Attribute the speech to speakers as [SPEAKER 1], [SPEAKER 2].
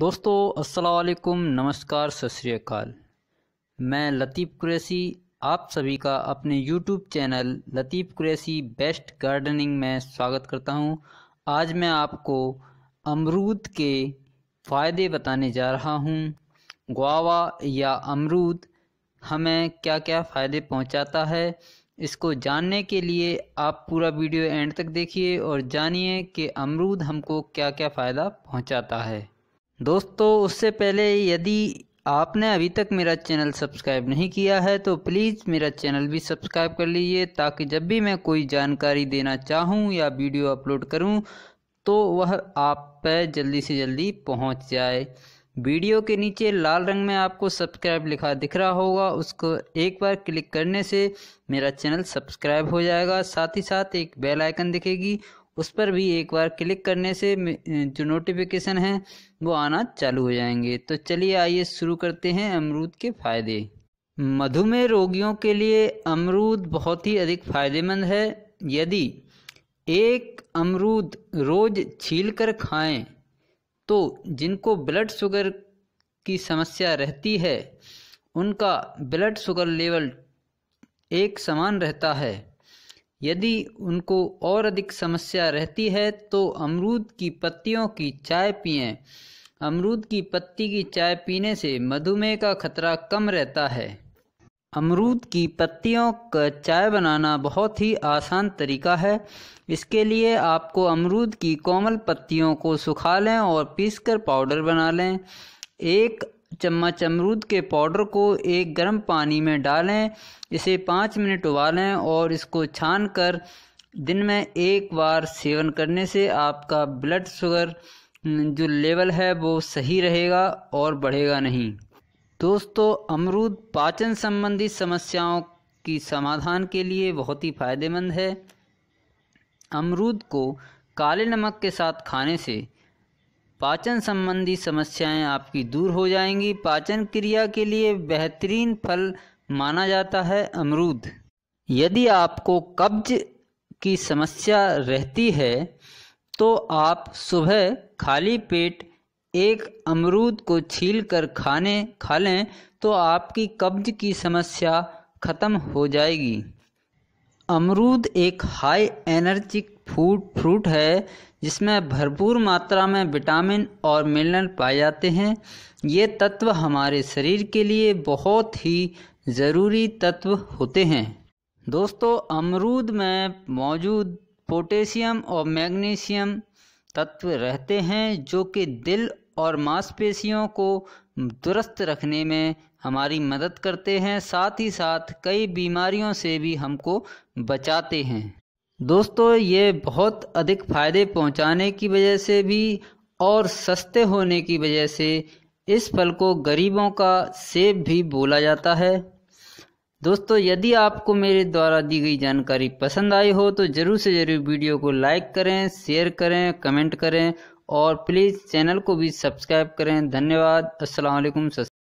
[SPEAKER 1] दोस्तों असलकुम नमस्कार सत मैं लतीफ़ कुरैसी आप सभी का अपने YouTube channel Latif Qureshi best gardening में स्वागत करता हूं। आज मैं आपको अमरूद के फ़ायदे बताने जा रहा हूं। गुआवा या अमरूद हमें क्या क्या फ़ायदे पहुंचाता है इसको जानने के लिए आप पूरा वीडियो एंड तक देखिए और जानिए कि अमरूद हमको क्या क्या फ़ायदा पहुंचाता है दोस्तों उससे पहले यदि आपने अभी तक मेरा चैनल सब्सक्राइब नहीं किया है तो प्लीज़ मेरा चैनल भी सब्सक्राइब कर लीजिए ताकि जब भी मैं कोई जानकारी देना चाहूँ या वीडियो अपलोड करूँ तो वह आप पर जल्दी से जल्दी पहुँच जाए वीडियो के नीचे लाल रंग में आपको सब्सक्राइब लिखा दिख रहा होगा उसको एक बार क्लिक करने से मेरा चैनल सब्सक्राइब हो जाएगा साथ ही साथ एक बेल आइकन दिखेगी उस पर भी एक बार क्लिक करने से जो नोटिफिकेशन है वो आना चालू हो जाएंगे तो चलिए आइए शुरू करते हैं अमरूद के फ़ायदे मधुमेह रोगियों के लिए अमरूद बहुत ही अधिक फायदेमंद है यदि एक अमरूद रोज छील कर खाएँ तो जिनको ब्लड शुगर की समस्या रहती है उनका ब्लड शुगर लेवल एक समान रहता है यदि उनको और अधिक समस्या रहती है तो अमरूद की पत्तियों की चाय पिएं अमरूद की पत्ती की चाय पीने से मधुमेह का खतरा कम रहता है अमरूद की पत्तियों का चाय बनाना बहुत ही आसान तरीका है इसके लिए आपको अमरूद की कोमल पत्तियों को सुखा लें और पीसकर पाउडर बना लें एक चम्मच अमरूद के पाउडर को एक गर्म पानी में डालें इसे पाँच मिनट उबालें और इसको छान कर दिन में एक बार सेवन करने से आपका ब्लड शुगर जो लेवल है वो सही रहेगा और बढ़ेगा नहीं दोस्तों अमरूद पाचन संबंधी समस्याओं की समाधान के लिए बहुत ही फ़ायदेमंद है अमरूद को काले नमक के साथ खाने से पाचन संबंधी समस्याएं आपकी दूर हो जाएंगी पाचन क्रिया के लिए बेहतरीन फल माना जाता है अमरूद यदि आपको कब्ज की समस्या रहती है तो आप सुबह खाली पेट एक अमरूद को छील कर खाने खा लें तो आपकी कब्ज की समस्या ख़त्म हो जाएगी अमरूद एक हाई एनर्जी फूड फ्रूट है जिसमें भरपूर मात्रा में विटामिन और मिनरल पाए जाते हैं ये तत्व हमारे शरीर के लिए बहुत ही ज़रूरी तत्व होते हैं दोस्तों अमरूद में मौजूद पोटेशियम और मैग्नीशियम तत्व रहते हैं जो कि दिल और मांसपेशियों को दुरुस्त रखने में हमारी मदद करते हैं साथ ही साथ कई बीमारियों से भी हमको बचाते हैं दोस्तों ये बहुत अधिक फ़ायदे पहुंचाने की वजह से भी और सस्ते होने की वजह से इस फल को गरीबों का सेब भी बोला जाता है दोस्तों यदि आपको मेरे द्वारा दी गई जानकारी पसंद आई हो तो ज़रूर से ज़रूर वीडियो को लाइक करें शेयर करें कमेंट करें और प्लीज़ चैनल को भी सब्सक्राइब करें धन्यवाद असलकुम